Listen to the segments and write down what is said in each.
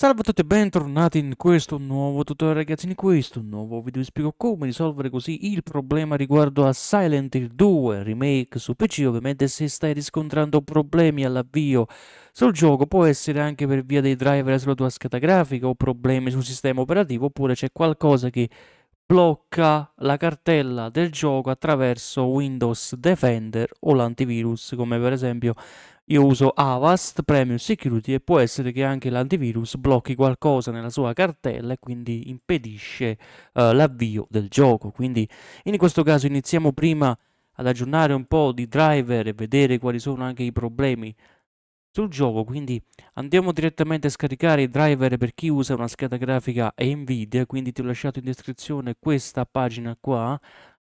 Salve a tutti e bentornati in questo nuovo tutorial ragazzi, in questo nuovo video vi spiego come risolvere così il problema riguardo a Silent Hill 2 Remake su PC, ovviamente se stai riscontrando problemi all'avvio sul gioco può essere anche per via dei driver sulla tua scheda grafica o problemi sul sistema operativo oppure c'è qualcosa che blocca la cartella del gioco attraverso Windows Defender o l'antivirus, come per esempio io uso Avast Premium Security e può essere che anche l'antivirus blocchi qualcosa nella sua cartella e quindi impedisce uh, l'avvio del gioco. Quindi in questo caso iniziamo prima ad aggiornare un po' di driver e vedere quali sono anche i problemi sul gioco, quindi andiamo direttamente a scaricare i driver per chi usa una scheda grafica Nvidia, quindi ti ho lasciato in descrizione questa pagina qua.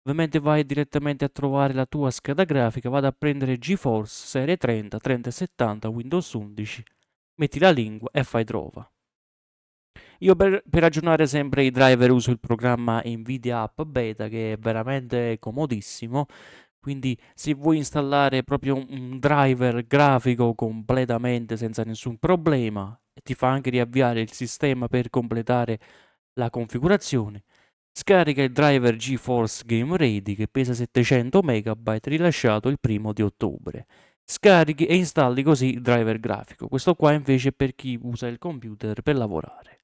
Ovviamente vai direttamente a trovare la tua scheda grafica, vado a prendere GeForce serie 30 3070 Windows 11, metti la lingua e fai trova. Io per, per aggiornare sempre i driver uso il programma Nvidia App Beta che è veramente comodissimo, quindi se vuoi installare proprio un driver grafico completamente senza nessun problema, e ti fa anche riavviare il sistema per completare la configurazione, scarica il driver GeForce Game Ready che pesa 700 MB rilasciato il primo di ottobre. Scarichi e installi così il driver grafico. Questo qua invece è per chi usa il computer per lavorare.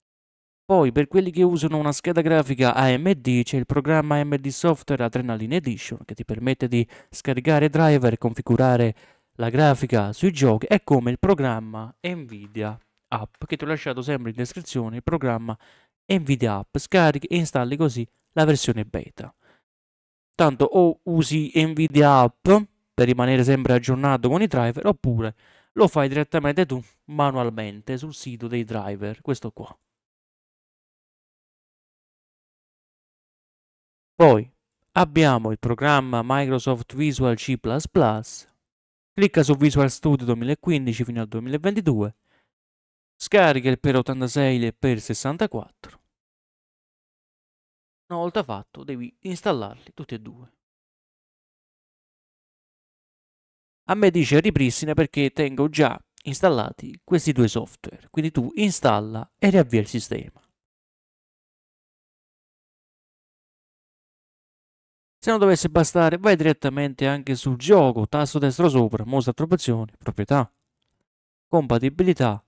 Poi per quelli che usano una scheda grafica AMD c'è il programma AMD Software Adrenaline Edition che ti permette di scaricare driver e configurare la grafica sui giochi è come il programma Nvidia App che ti ho lasciato sempre in descrizione il programma Nvidia App scarichi e installi così la versione beta tanto o usi Nvidia App per rimanere sempre aggiornato con i driver oppure lo fai direttamente tu manualmente sul sito dei driver questo qua Poi abbiamo il programma Microsoft Visual C++, clicca su Visual Studio 2015 fino al 2022, scarica il per 86 e il per 64. Una volta fatto devi installarli tutti e due. A me dice ripristina perché tengo già installati questi due software, quindi tu installa e riavvia il sistema. Se non dovesse bastare, vai direttamente anche su Gioco, tasto destro sopra, mostra attribuzioni, proprietà, compatibilità.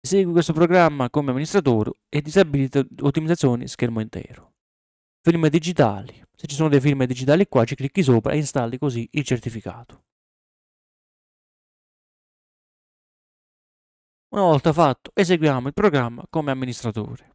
Segui questo programma come amministratore e disabilita ottimizzazioni schermo intero. Firme digitali. Se ci sono dei firme digitali qua, ci clicchi sopra e installi così il certificato. Una volta fatto, eseguiamo il programma come amministratore.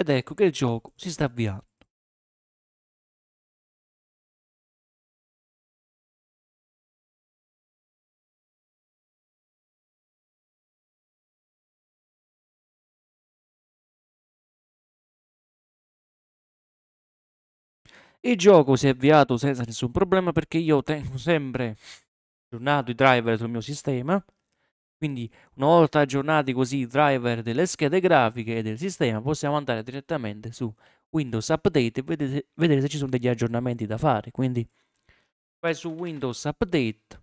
ed ecco che il gioco si sta avviando. Il gioco si è avviato senza nessun problema perché io tengo sempre aggiornato i driver sul mio sistema quindi una volta aggiornati così i driver delle schede grafiche e del sistema possiamo andare direttamente su Windows Update e vedete, vedere se ci sono degli aggiornamenti da fare. Quindi vai su Windows Update.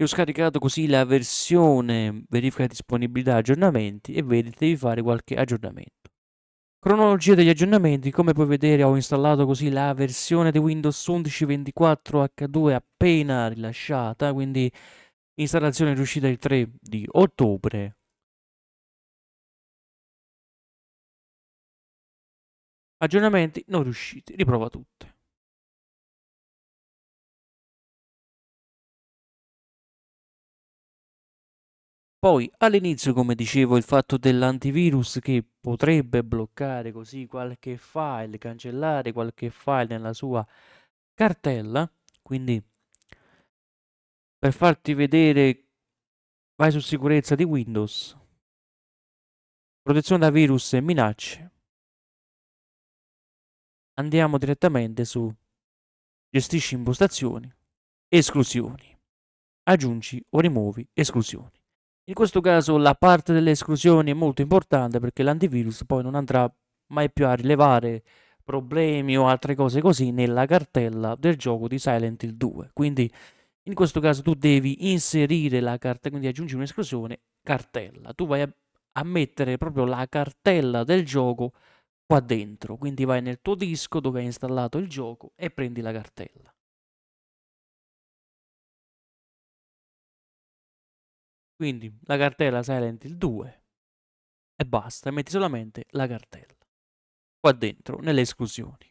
Io ho scaricato così la versione verifica disponibilità aggiornamenti e vedi devi fare qualche aggiornamento. Cronologia degli aggiornamenti, come puoi vedere ho installato così la versione di Windows 11.24 h 2 appena rilasciata, quindi Installazione riuscita il 3 di ottobre Aggiornamenti non riusciti, riprova tutte. Poi all'inizio, come dicevo, il fatto dell'antivirus che potrebbe bloccare così qualche file, cancellare qualche file nella sua cartella, quindi per farti vedere vai su sicurezza di Windows, protezione da virus e minacce. Andiamo direttamente su gestisci impostazioni, esclusioni, aggiungi o rimuovi esclusioni. In questo caso la parte delle esclusioni è molto importante perché l'antivirus poi non andrà mai più a rilevare problemi o altre cose così nella cartella del gioco di Silent Hill 2. Quindi in questo caso tu devi inserire la cartella, quindi aggiungi un'esclusione cartella. Tu vai a, a mettere proprio la cartella del gioco qua dentro. Quindi vai nel tuo disco dove hai installato il gioco e prendi la cartella. Quindi la cartella Silent Hill 2 e basta, metti solamente la cartella qua dentro nelle esclusioni.